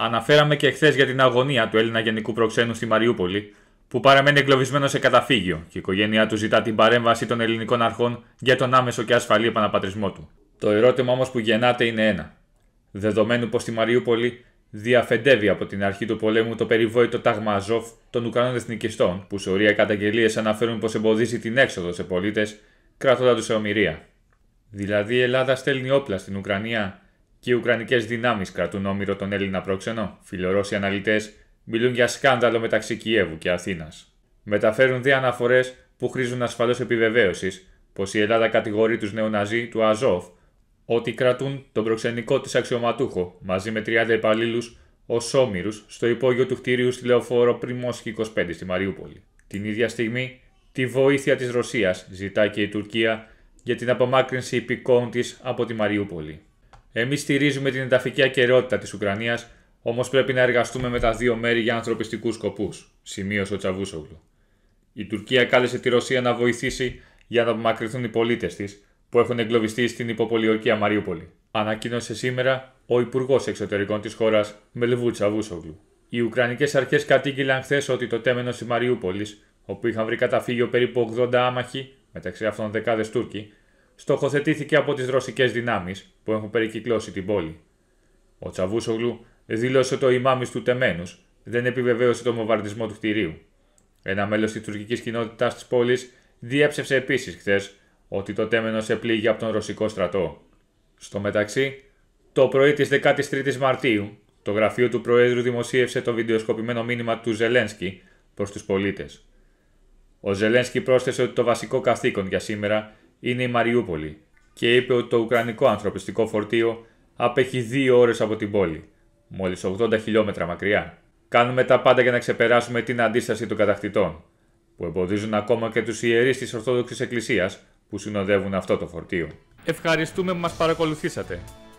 Αναφέραμε και χθες για την αγωνία του Έλληνα Γενικού Προξένου στη Μαριούπολη, που παραμένει εγκλωβισμένος σε καταφύγιο και η οικογένειά του ζητά την παρέμβαση των ελληνικών αρχών για τον άμεσο και ασφαλή επαναπατρισμό του. Το ερώτημα όμως που γεννάται είναι ένα. Δεδομένου πως στη Μαριούπολη διαφεντεύει από την αρχή του πολέμου το περιβόητο τάγμα Αζόφ των Ουκρανών Εθνικιστών, που σε ορία καταγγελίες αναφέρουν πως εμποδίζει την έξοδο σε πολίτες, κρατώντας τους σε ομοιρία. Δηλαδή η Ελλάδα στέλνει όπλα στην Ουκρανία και οι Ουκρανικές δυνάμεις κρατούν όμοιρο τον Έλληνα πρόξενο. Φιλορώσοι αναλυτές μιλούν για σκάνδαλο μεταξύ Κιέβου και Αθήνας. Μεταφέρουν δύο αναφορές που χρήζουν ασφαλώς επιβεβαίωσης πως η Ελλάδα κατηγορεί τους νεοναζί του Αζόφ ότι κρατούν τον προξενικό της αξιωματούχο μαζί με 30 υπαλλήλους ως όμοιρους στο υπόγειο του κτίριου στη λεωφόρο Πριμόσχη 25 στη Μαριούπολη. Την ίδια στιγμή, τη βοήθεια της Ρωσίας ζητά και η Τουρκία για την απομάκρυνση υπηκόων της από τη Μαριούπολη. Εμείς στηρίζουμε την ενταφική ακαιρεότητα της Ουκρανίας, όμως πρέπει να εργαστούμε με τα δύο μέρη για ανθρωπιστικούς σκοπούς, σημείωσε ο Τσαβούσογλου. Η Τουρκία κάλεσε τη Ρωσία να βοηθήσει για να απομακρυνθούν οι πολίτες της που έχουν εγκλωβιστεί στην υποπολιορκία Μαριούπολη. Ανακοίνωσε σήμερα ο Υπουργός Εξωτερικών της χώρας Μελβού Τσαβούσογλου. Οι Ουκρανικές αρχές κατήγγειλαν χθες ότι το τέμενο της Μαριούπολης, όπου είχαν βρει καταφύγιο περίπου 80 άμαχοι, μεταξύ αυτών δεκάδες Τούρκοι, στοχοθετήθηκε από τις ρωσικές δυνάμεις που έχουν περικυκλώσει την πόλη. Ο Τσαβούσογλου δήλωσε ότι ο ημάμι του Τεμένους δεν επιβεβαίωσε τον μοβαρδισμό του κτηρίου. Ένα μέλος της τουρκικής κοινότητας της πόλης διέψευσε επίσης χθες ότι το Τέμενος επλήγει από τον ρωσικό στρατό. Στο μεταξύ, το πρωί της 13 η Μαρτίου, το γραφείο του Προέδρου δημοσίευσε το βιντεοσκοπημένο μήνυμα του Ζελένσκι προς τους πολίτες. Ο Ζελένσκι πρόσθεσε ότι το βασικό καθήκον για σήμερα είναι η Μαριούπολη και είπε ότι το ουκρανικό ανθρωπιστικό φορτίο απέχει δύο ώρες από την πόλη, μόλις 80 χιλιόμετρα μακριά. Κάνουμε τα πάντα για να ξεπεράσουμε την αντίσταση των κατακτητών, που εμποδίζουν ακόμα και τους ιερείς της Ορθόδοξης Εκκλησίας που συνοδεύουν αυτό το φορτίο. Ευχαριστούμε που μας παρακολουθήσατε.